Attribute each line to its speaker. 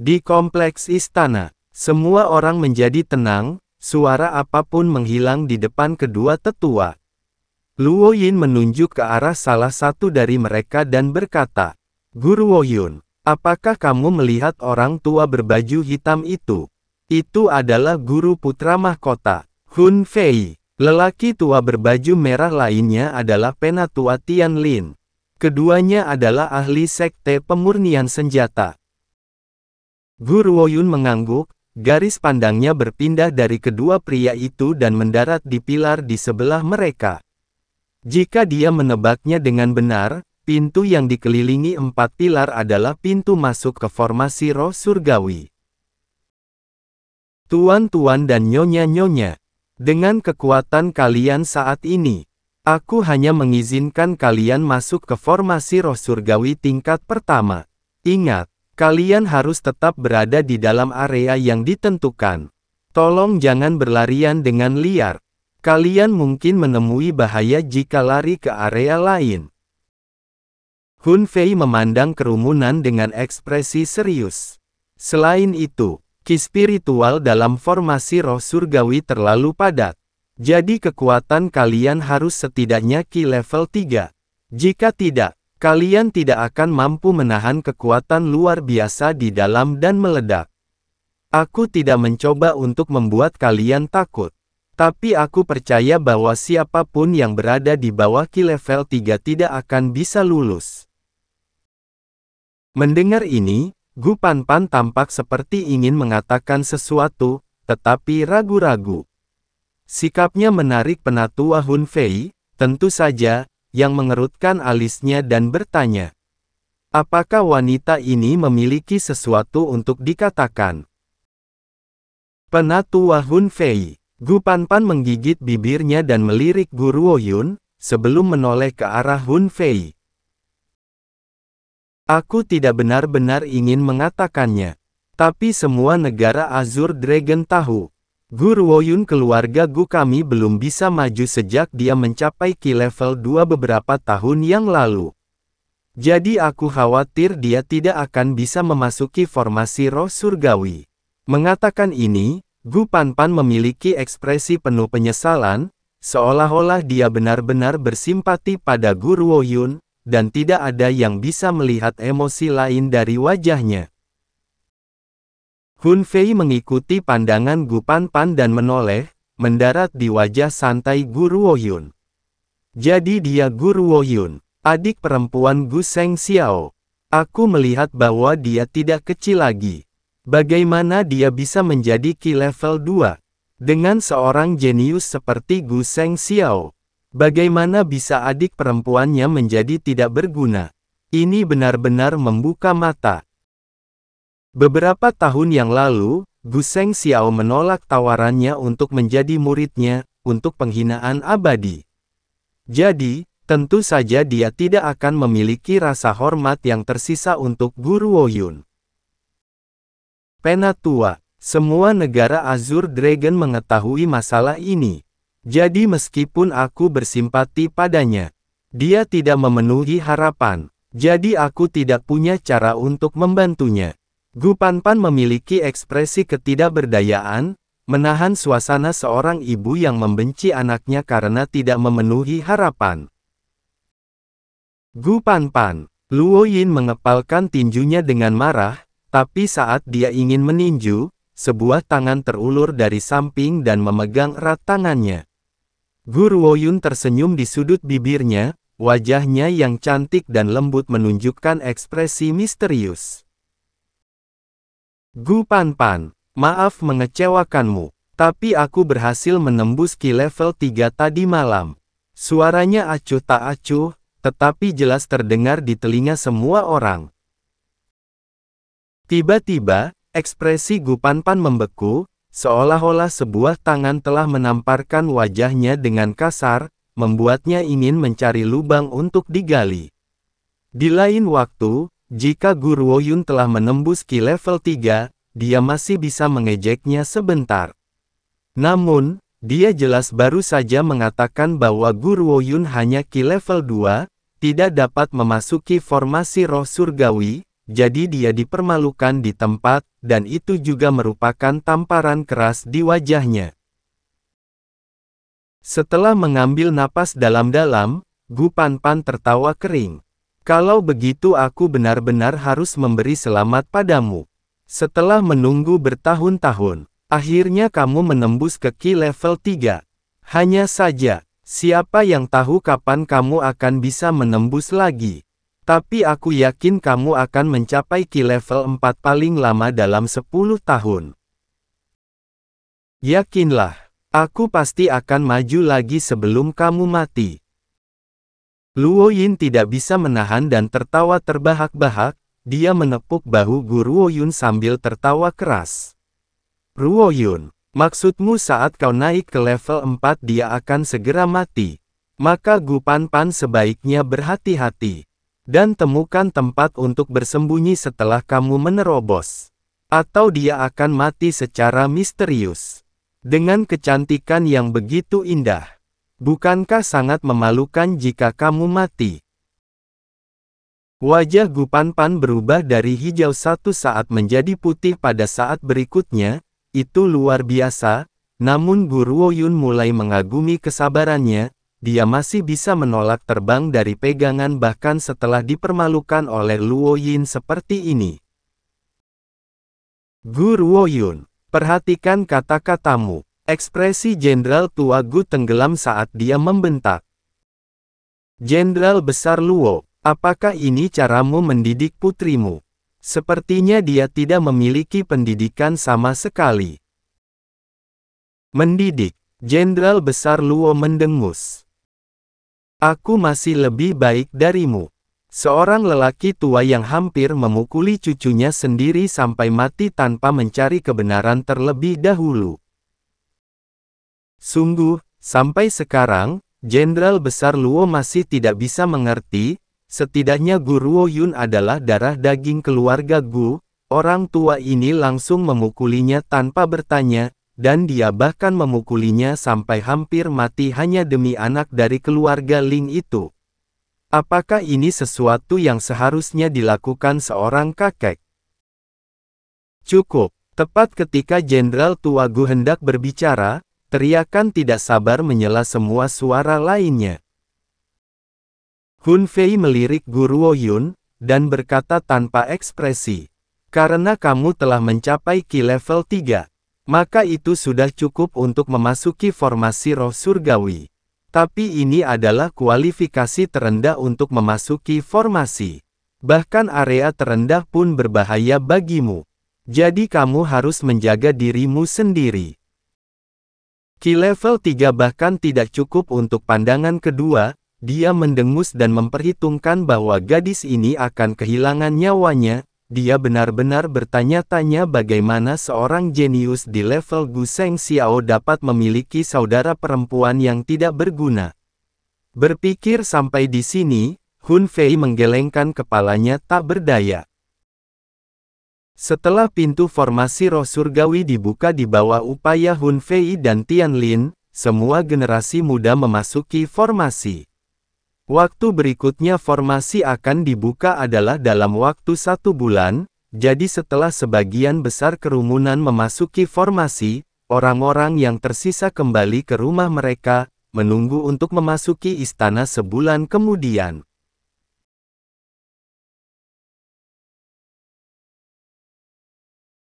Speaker 1: Di kompleks istana, semua orang menjadi tenang, suara apapun menghilang di depan kedua tetua. Luo Yin menunjuk ke arah salah satu dari mereka dan berkata, Guru Woyun, apakah kamu melihat orang tua berbaju hitam itu? Itu adalah guru putra mahkota, Hun Fei. Lelaki tua berbaju merah lainnya adalah penatua Tian Lin. Keduanya adalah ahli sekte pemurnian senjata. Guru Woyun mengangguk, garis pandangnya berpindah dari kedua pria itu dan mendarat di pilar di sebelah mereka. Jika dia menebaknya dengan benar, pintu yang dikelilingi empat pilar adalah pintu masuk ke formasi roh surgawi. Tuan-tuan dan nyonya-nyonya, dengan kekuatan kalian saat ini, aku hanya mengizinkan kalian masuk ke formasi roh surgawi tingkat pertama. Ingat, Kalian harus tetap berada di dalam area yang ditentukan. Tolong jangan berlarian dengan liar. Kalian mungkin menemui bahaya jika lari ke area lain. Hun Fei memandang kerumunan dengan ekspresi serius. Selain itu, ki spiritual dalam formasi roh surgawi terlalu padat. Jadi kekuatan kalian harus setidaknya ki level 3. Jika tidak, Kalian tidak akan mampu menahan kekuatan luar biasa di dalam dan meledak. Aku tidak mencoba untuk membuat kalian takut. Tapi aku percaya bahwa siapapun yang berada di bawah Ki level 3 tidak akan bisa lulus. Mendengar ini, Gu Pan tampak seperti ingin mengatakan sesuatu, tetapi ragu-ragu. Sikapnya menarik penatua Hun Fei, tentu saja, yang mengerutkan alisnya dan bertanya. Apakah wanita ini memiliki sesuatu untuk dikatakan? Penatua Hun Fei, Gu Panpan menggigit bibirnya dan melirik Guru Oyun, sebelum menoleh ke arah Hun Fei. Aku tidak benar-benar ingin mengatakannya. Tapi semua negara Azur Dragon tahu, Guru Woyun keluarga Gu kami belum bisa maju sejak dia mencapai Ki level 2 beberapa tahun yang lalu. Jadi aku khawatir dia tidak akan bisa memasuki formasi roh surgawi. Mengatakan ini, Gu Panpan memiliki ekspresi penuh penyesalan, seolah-olah dia benar-benar bersimpati pada Guru Woyun, dan tidak ada yang bisa melihat emosi lain dari wajahnya. Hun Fei mengikuti pandangan Gu Pan Pan dan menoleh, mendarat di wajah santai Guru Woyun. Jadi dia Guru Woyun, adik perempuan Gu Seng Xiao. Aku melihat bahwa dia tidak kecil lagi. Bagaimana dia bisa menjadi Ki level 2? Dengan seorang jenius seperti Gu Seng Xiao. Bagaimana bisa adik perempuannya menjadi tidak berguna? Ini benar-benar membuka mata. Beberapa tahun yang lalu, Guseng Xiao menolak tawarannya untuk menjadi muridnya, untuk penghinaan abadi. Jadi, tentu saja dia tidak akan memiliki rasa hormat yang tersisa untuk Guru Woyun. Penatua, semua negara Azur Dragon mengetahui masalah ini. Jadi meskipun aku bersimpati padanya, dia tidak memenuhi harapan, jadi aku tidak punya cara untuk membantunya. Gu Pan memiliki ekspresi ketidakberdayaan, menahan suasana seorang ibu yang membenci anaknya karena tidak memenuhi harapan. Gu Pan Luo Yin mengepalkan tinjunya dengan marah, tapi saat dia ingin meninju, sebuah tangan terulur dari samping dan memegang erat tangannya. Gu Woyun tersenyum di sudut bibirnya, wajahnya yang cantik dan lembut menunjukkan ekspresi misterius. Gu Panpan, maaf mengecewakanmu, tapi aku berhasil menembus ki level 3 tadi malam. Suaranya acuh tak acuh, tetapi jelas terdengar di telinga semua orang. Tiba-tiba, ekspresi Gu Panpan membeku, seolah-olah sebuah tangan telah menamparkan wajahnya dengan kasar, membuatnya ingin mencari lubang untuk digali. Di lain waktu, jika Guru Woyun telah menembus Ki level 3, dia masih bisa mengejeknya sebentar. Namun, dia jelas baru saja mengatakan bahwa Guru Woyun hanya Ki level 2, tidak dapat memasuki formasi roh surgawi, jadi dia dipermalukan di tempat, dan itu juga merupakan tamparan keras di wajahnya. Setelah mengambil napas dalam-dalam, Gu Pan Pan tertawa kering. Kalau begitu aku benar-benar harus memberi selamat padamu. Setelah menunggu bertahun-tahun, akhirnya kamu menembus ke key level 3. Hanya saja, siapa yang tahu kapan kamu akan bisa menembus lagi. Tapi aku yakin kamu akan mencapai key level 4 paling lama dalam 10 tahun. Yakinlah, aku pasti akan maju lagi sebelum kamu mati. Luo Yin tidak bisa menahan dan tertawa terbahak-bahak, dia menepuk bahu Guru Yun sambil tertawa keras. Ruo Yun, maksudmu saat kau naik ke level 4 dia akan segera mati. Maka Gu Pan Pan sebaiknya berhati-hati. Dan temukan tempat untuk bersembunyi setelah kamu menerobos. Atau dia akan mati secara misterius. Dengan kecantikan yang begitu indah. Bukankah sangat memalukan jika kamu mati? Wajah Gu Pan Pan berubah dari hijau satu saat menjadi putih pada saat berikutnya, itu luar biasa, namun Guru Woyun mulai mengagumi kesabarannya, dia masih bisa menolak terbang dari pegangan bahkan setelah dipermalukan oleh Luo Yin seperti ini. Guru Woyun, perhatikan kata-katamu. Ekspresi Jenderal tua Gu tenggelam saat dia membentak. Jenderal Besar Luo, apakah ini caramu mendidik putrimu? Sepertinya dia tidak memiliki pendidikan sama sekali. Mendidik, Jenderal Besar Luo mendengus. Aku masih lebih baik darimu. Seorang lelaki tua yang hampir memukuli cucunya sendiri sampai mati tanpa mencari kebenaran terlebih dahulu. Sungguh, sampai sekarang, Jenderal Besar Luo masih tidak bisa mengerti, setidaknya Guru Ruo Yun adalah darah daging keluarga Gu, orang tua ini langsung memukulinya tanpa bertanya, dan dia bahkan memukulinya sampai hampir mati hanya demi anak dari keluarga Ling itu. Apakah ini sesuatu yang seharusnya dilakukan seorang kakek? Cukup, tepat ketika Jenderal Tua Gu hendak berbicara, Teriakan tidak sabar menyela semua suara lainnya. Hun Fei melirik Guru Woyun, dan berkata tanpa ekspresi. Karena kamu telah mencapai Ki level 3, maka itu sudah cukup untuk memasuki formasi roh surgawi. Tapi ini adalah kualifikasi terendah untuk memasuki formasi. Bahkan area terendah pun berbahaya bagimu. Jadi kamu harus menjaga dirimu sendiri. Ki level 3 bahkan tidak cukup untuk pandangan kedua, dia mendengus dan memperhitungkan bahwa gadis ini akan kehilangan nyawanya, dia benar-benar bertanya-tanya bagaimana seorang jenius di level Guseng Xiao dapat memiliki saudara perempuan yang tidak berguna. Berpikir sampai di sini, Hun Fei menggelengkan kepalanya tak berdaya. Setelah pintu formasi roh surgawi dibuka di bawah upaya Hun Fei dan Tian Lin, semua generasi muda memasuki formasi. Waktu berikutnya formasi akan dibuka adalah dalam waktu satu bulan, jadi setelah sebagian besar kerumunan memasuki formasi, orang-orang yang tersisa kembali ke rumah mereka, menunggu untuk memasuki istana sebulan kemudian.